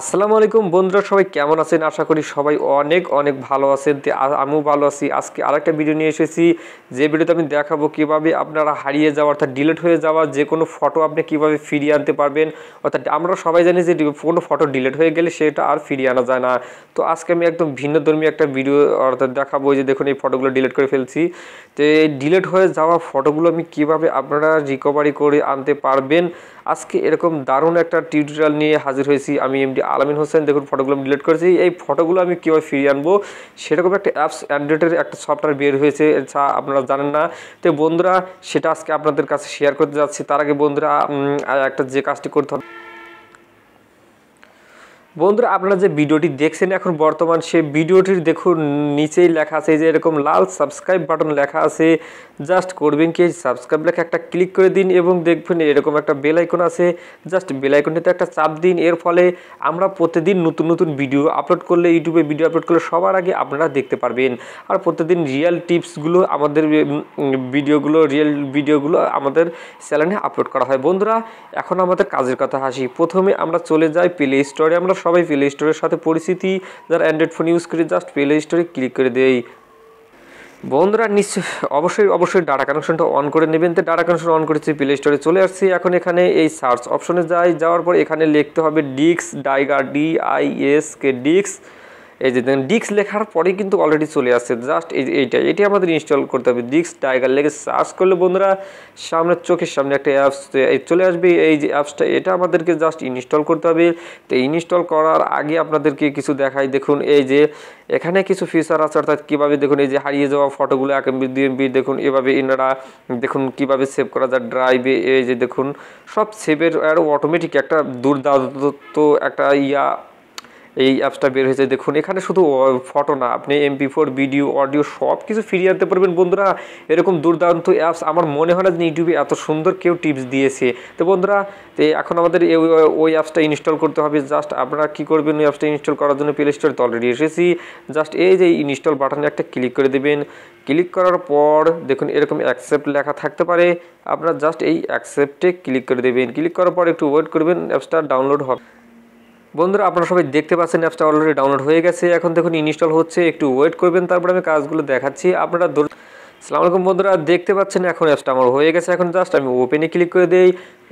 আসসালামু আলাইকুম বন্ধুরা সবাই কেমন আছেন আশা করি সবাই অনেক অনেক ভালো আছেন আমিও ভালো আছি আজকে আরেকটা ভিডিও নিয়ে এসেছি যে ভিডিওতে আমি দেখাবো কিভাবে আপনারা হারিয়ে যাওয়া অর্থাৎ ডিলিট হয়ে যাওয়া যে কোনো ফটো আপনি কিভাবে ফিরিয়ে আনতে পারবেন অর্থাৎ আমরা সবাই জানি যে কোনো ফটো ডিলিট হয়ে গেলে সেটা আর ফিরিয়ে আনা যায় না তো আজকে আমি একদম ভিন্ন ধর্মী একটা ভিডিও অর্থাৎ দেখাবো যে দেখুন এই ফটোগুলো ডিলিট করে ফেলছি তো এই ডিলিট হয়ে যাওয়া ফটোগুলো আমি কিভাবে আপনারা রিকভারি করে আনতে পারবেন আজকে এরকম দারুণ একটা টিউটোরিয়াল নিয়ে হাজির হয়েছি আমি এমডি আলামিন হোসেন দেখুন ফটোগুলো আমি ডিলিট করেছি এই ফটোগুলো আমি কীভাবে ফিরিয়ে আনবো সেরকম একটা অ্যাপস অ্যান্ড্রয়েডের একটা সফটওয়্যার বের হয়েছে যা আপনারা জানেন না তো বন্ধুরা সেটা আজকে আপনাদের কাছে শেয়ার করতে যাচ্ছি তার আগে বন্ধুরা একটা যে কাজটি করতে হবে বন্ধুরা আপনারা যে ভিডিওটি দেখছেন এখন বর্তমান সে ভিডিওটির দেখুন নিচেই লেখা আছে যে এরকম লাল সাবস্ক্রাইব বাটন লেখা আছে জাস্ট করবেন কি সাবস্ক্রাইব লেখা একটা ক্লিক করে দিন এবং দেখবেন এরকম একটা বেল আইকন আছে জাস্ট বেল আইকনটিতে একটা চাপ দিন এর ফলে আমরা প্রতিদিন নতুন নতুন ভিডিও আপলোড করলে ইউটিউবে ভিডিও আপলোড করলে সবার আগে আপনারা দেখতে পারবেন আর প্রতিদিন রিয়েল টিপসগুলো আমাদের ভিডিওগুলো রিয়েল ভিডিওগুলো আমাদের চ্যানেলে আপলোড করা হয় বন্ধুরা এখন আমাদের কাজের কথা হাসি প্রথমে আমরা চলে যাই প্লে স্টোরে আমরা সবাই প্লে স্টোরের সাথে পরিচিতি যারা অ্যান্ড্রয়েড ফোন ইউজ করে জাস্ট প্লে স্টোরে ক্লিক করে দেয় বন্ধুরা নিশ্চয় অবশ্যই অবশ্যই ডাটা কানেকশনটা অন করে নেবেন তো ডাটা কানেকশন অন করেছি প্লে স্টোরে চলে আসছি এখন এখানে এই সার্চ অপশনে যাই যাওয়ার পর এখানে লিখতে হবে ডিক্স ডাইগা ডি আই এস কে ডিক্স এই যে দেখেন ডিক্স লেখার পরে কিন্তু অলরেডি চলে আসছে জাস্ট এই এইটা এটি আমাদের ইনস্টল করতে হবে ডিস্ক টাইগার লেগে সার্চ করলে বন্ধুরা সামনে চোখের সামনে একটা অ্যাপস চলে আসবে এই যে অ্যাপসটা এটা আমাদেরকে জাস্ট ইনস্টল করতে হবে তো ইনস্টল করার আগে আপনাদেরকে কিছু দেখাই দেখুন এই যে এখানে কিছু ফিচার আছে অর্থাৎ কীভাবে দেখুন এই যে হারিয়ে যাওয়া ফটোগুলো এক এমবি দুই এমবি দেখুন এভাবে এনারা দেখুন কিভাবে সেভ করা যায় ড্রাইভে এই যে দেখুন সব সেভের আর অটোমেটিক একটা দুর্দান্ত একটা ইয়া এই অ্যাপসটা বের হয়েছে দেখুন এখানে শুধু ফটো না আপনি এমপি ফোর ভিডিও অডিও সব কিছু ফিরিয়ে আনতে পারবেন বন্ধুরা এরকম দুর্দান্ত অ্যাপস আমার মনে হয় না যে ইউটিউবে এত সুন্দর কেউ টিপস দিয়েছে তো বন্ধুরা এখন আমাদের ওই অ্যাপসটা ইনস্টল করতে হবে জাস্ট আপনারা কী করবেন ওই অ্যাপসটা ইনস্টল করার জন্য প্লে স্টোরে তো অলরেডি এসেছি জাস্ট এই যে ইনস্টল বাটনে একটা ক্লিক করে দেবেন ক্লিক করার পর দেখুন এরকম অ্যাকসেপ্ট লেখা থাকতে পারে আপনারা জাস্ট এই অ্যাকসেপ্টে ক্লিক করে দেবেন ক্লিক করার পর একটু ওয়েট করবেন অ্যাপসটা ডাউনলোড হবে বন্ধুরা আপনারা সবাই দেখতে পাচ্ছেন অ্যাপসটা অলরেডি ডাউনলোড হয়ে গেছে এখন দেখুন ইনস্টল হচ্ছে একটু ওয়েট করবেন তারপরে আমি কাজগুলো দেখাচ্ছি আপনারা সালাম বন্ধুরা দেখতে পাচ্ছেন এখন অ্যাপসটা আমার হয়ে গেছে এখন জাস্ট আমি ওপেনে ক্লিক করে দিই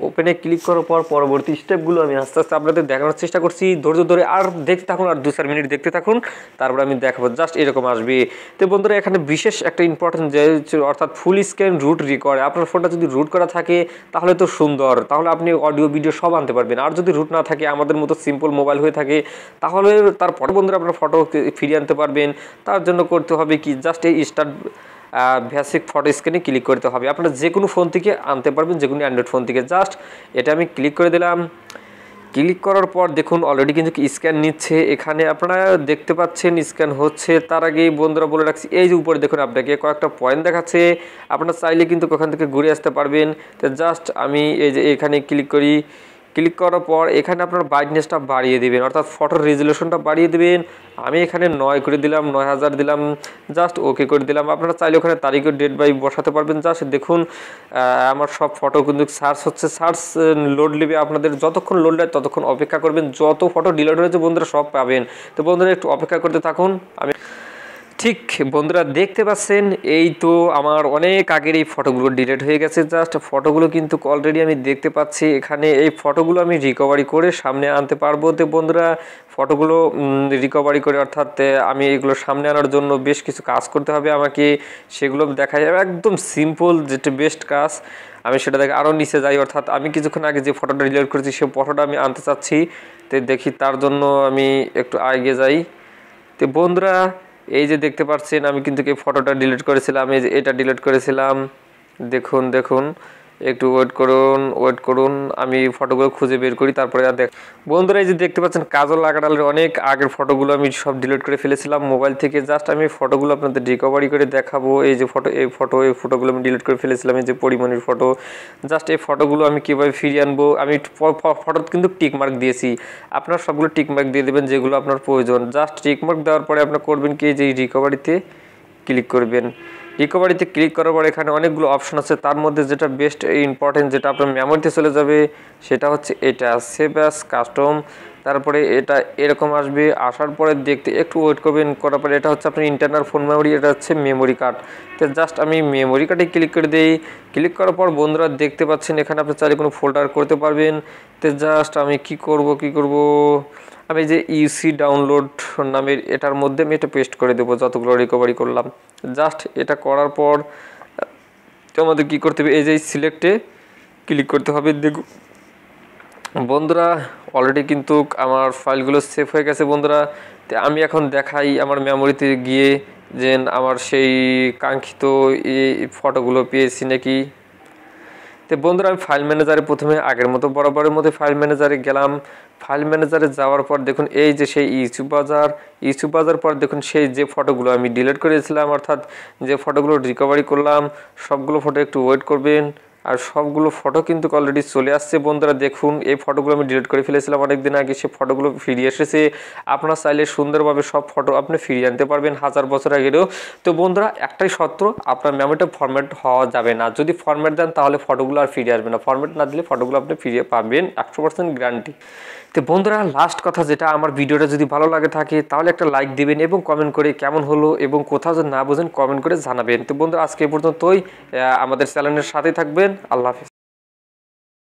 ওপেনে ক্লিক করার পর পরবর্তী স্টেপগুলো আমি আস্তে আস্তে আপনাদের দেখানোর চেষ্টা করছি ধৈর্য ধরে আর দেখতে থাকুন আর দু চার মিনিট দেখতে থাকুন তারপরে আমি দেখাবো জাস্ট এরকম আসবে তো বন্ধুরা এখানে বিশেষ একটা ইম্পর্টেন্ট যে অর্থাৎ ফুল স্ক্রিন রুট রিকর্ড আপনার ফোনটা যদি রুট করা থাকে তাহলে তো সুন্দর তাহলে আপনি অডিও ভিডিও সব আনতে পারবেন আর যদি রুট না থাকে আমাদের মতো সিম্পল মোবাইল হয়ে থাকে তাহলে তারপরে বন্ধুরা আপনার ফটো ফিরিয়ে আনতে পারবেন তার জন্য করতে হবে কি জাস্ট এই স্টার্ট ভ্যাসিক ফটো স্ক্রিনে ক্লিক করতে হবে আপনারা যে কোনো ফোন থেকে আনতে পারবেন যে কোনো অ্যান্ড্রয়েড ফোন থেকে জাস্ট এটা আমি ক্লিক করে দিলাম ক্লিক করার পর দেখুন অলরেডি কিন্তু স্ক্যান নিচ্ছে এখানে আপনারা দেখতে পাচ্ছেন স্ক্যান হচ্ছে তার আগে বন্ধুরা বলে রাখছি এই যে উপরে দেখুন আপনাকে কয়েকটা পয়েন্ট দেখাচ্ছে আপনারা চাইলে কিন্তু ওখান থেকে ঘুরে আসতে পারবেন তো জাস্ট আমি এই যে এখানে ক্লিক করি ক্লিক করার পর এখানে আপনার ব্রাইটনেসটা বাড়িয়ে দেবেন অর্থাৎ ফটোর রেজুলেশনটা বাড়িয়ে দেবেন আমি এখানে নয় করে দিলাম নয় হাজার দিলাম জাস্ট ওকে করে দিলাম আপনারা চাইলে ওখানে তারিখের ডেট বাই বসাতে পারবেন জাস্ট দেখুন আমার সব ফটো কিন্তু সার্চ হচ্ছে সার্চ লোড নেবে আপনাদের যতক্ষণ লোড নেয় ততক্ষণ অপেক্ষা করবেন যত ফটো ডিলোড হয়েছে বন্ধুরা সব পাবেন তো বন্ধুরা একটু অপেক্ষা করতে থাকুন আমি ঠিক বন্ধুরা দেখতে পাচ্ছেন এই তো আমার অনেক আগের এই ফটোগুলো ডিলেট হয়ে গেছে জাস্ট ফটোগুলো কিন্তু অলরেডি আমি দেখতে পাচ্ছি এখানে এই ফটোগুলো আমি রিকভারি করে সামনে আনতে পারবো তো বন্ধুরা ফটোগুলো রিকভারি করে অর্থাৎ আমি এগুলো সামনে আনার জন্য বেশ কিছু কাজ করতে হবে আমাকে সেগুলো দেখা যাবে একদম সিম্পল যেটা বেস্ট কাজ আমি সেটা দেখে আরও নিচে যাই অর্থাৎ আমি কিছুক্ষণ আগে যে ফটোটা ডিলেট করেছি সেই ফটোটা আমি আনতে চাচ্ছি তো দেখি তার জন্য আমি একটু আগে যাই তো বন্ধুরা এই যে দেখতে পাচ্ছেন আমি কিন্তু এই ফটোটা ডিলিট করেছিলাম এই যে এটা ডিলিট করেছিলাম দেখুন দেখুন একটু ওয়েট করুন ওয়েট করুন আমি ফটোগুলো খুঁজে বের করি তারপরে আর দেখ বন্ধুরা এই যে দেখতে পাচ্ছেন কাজল আগাডালের অনেক আগের ফটোগুলো আমি সব ডিলিট করে ফেলেছিলাম মোবাইল থেকে জাস্ট আমি ফটোগুলো আপনাদের রিকভারি করে দেখাবো এই যে ফটো এই ফটো এই ফটোগুলো আমি ডিলিট করে ফেলেছিলাম এই যে পরিমাণের ফটো জাস্ট এই ফটোগুলো আমি কীভাবে ফিরিয়ে আনবো আমি ফটো কিন্তু টিকমার্ক দিয়েছি আপনার সবগুলো টিকমার্ক দিয়ে দেবেন যেগুলো আপনার প্রয়োজন জাস্ট টিকমার্ক দেওয়ার পরে আপনার করবেন কি এই যে রিকভারিতে ক্লিক করবেন রিকভারিতে ক্লিক করার পর এখানে অনেকগুলো অপশন আছে তার মধ্যে যেটা বেস্ট ইম্পর্টেন্ট যেটা আপনার মেমোরিতে চলে যাবে সেটা হচ্ছে এটা সেভ অ্যাস কাস্টম তারপরে এটা এরকম আসবে আসার পরে দেখতে একটু ওয়েট করবেন করার পরে এটা হচ্ছে আপনার ইন্টারনাল ফোন মেমোরি এটা হচ্ছে মেমোরি কার্ড তো জাস্ট আমি মেমোরি কার্ডে ক্লিক করে দিই ক্লিক করার পর বন্ধুরা দেখতে পাচ্ছেন এখানে আপনি চাইলে কোনো ফোল্ডার করতে পারবেন তো জাস্ট আমি কি করব কি করব আমি যে ইউসি e ডাউনলোড নামের এটার মধ্যে আমি এটা পেস্ট করে দেবো যতগুলো রিকভারি করলাম জাস্ট এটা করার পর আমাদের কি করতে হবে এই যে সিলেক্টে ক্লিক করতে হবে দেখুন বন্ধুরা অলরেডি কিন্তু আমার ফাইলগুলো সেভ হয়ে গেছে বন্ধুরা আমি এখন দেখাই আমার মেমোরিতে গিয়ে যে আমার সেই কাঙ্ক্ষিত ফটোগুলো পেয়েছি নাকি তো বন্ধুরা আমি ফাইল ম্যানেজারে প্রথমে আগের মতো বরাবরের মতো ফাইল ম্যানেজারে গেলাম ফাইল ম্যানেজারে যাওয়ার পর দেখুন এই যে সেই ইস্যু বাজার ইসু বাজার পর দেখুন সেই যে ফটোগুলো আমি ডিলিট করেছিলাম অর্থাৎ যে ফটোগুলো রিকভারি করলাম সবগুলো ফটো একটু ওয়েট করবেন আর সবগুলো ফটো কিন্তু অলরেডি চলে আসছে বন্ধুরা দেখুন এই ফটোগুলো আমি ডিলিট করে ফেলেছিলাম অনেকদিন আগে সে ফটোগুলো ফিরিয়ে এসেছে আপনার চাইলে সুন্দরভাবে সব ফটো আপনি ফিরিয়ে আনতে পারবেন হাজার বছর আগেরও তো বন্ধুরা একটাই সত্য আপনার মেমোরিটা ফরম্যাট হওয়া যাবে না যদি ফরম্যাট দেন তাহলে ফটোগুলো আর ফিরিয়ে আসবে না ফরম্যাট না দিলে ফটোগুলো আপনি ফিরিয়ে পাবেন একশো পার্সেন্ট গ্যারান্টি তো বন্ধুরা লাস্ট কথা যেটা আমার ভিডিওটা যদি ভালো লাগে থাকে তাহলে একটা লাইক দিবেন এবং কমেন্ট করে কেমন হলো এবং কোথাও যদি না বোঝেন কমেন্ট করে জানাবেন তো বন্ধুরা আজকে এ পর্যন্তই আমাদের চ্যানেলের সাথেই থাকবেন আল্লাহ হাফিজ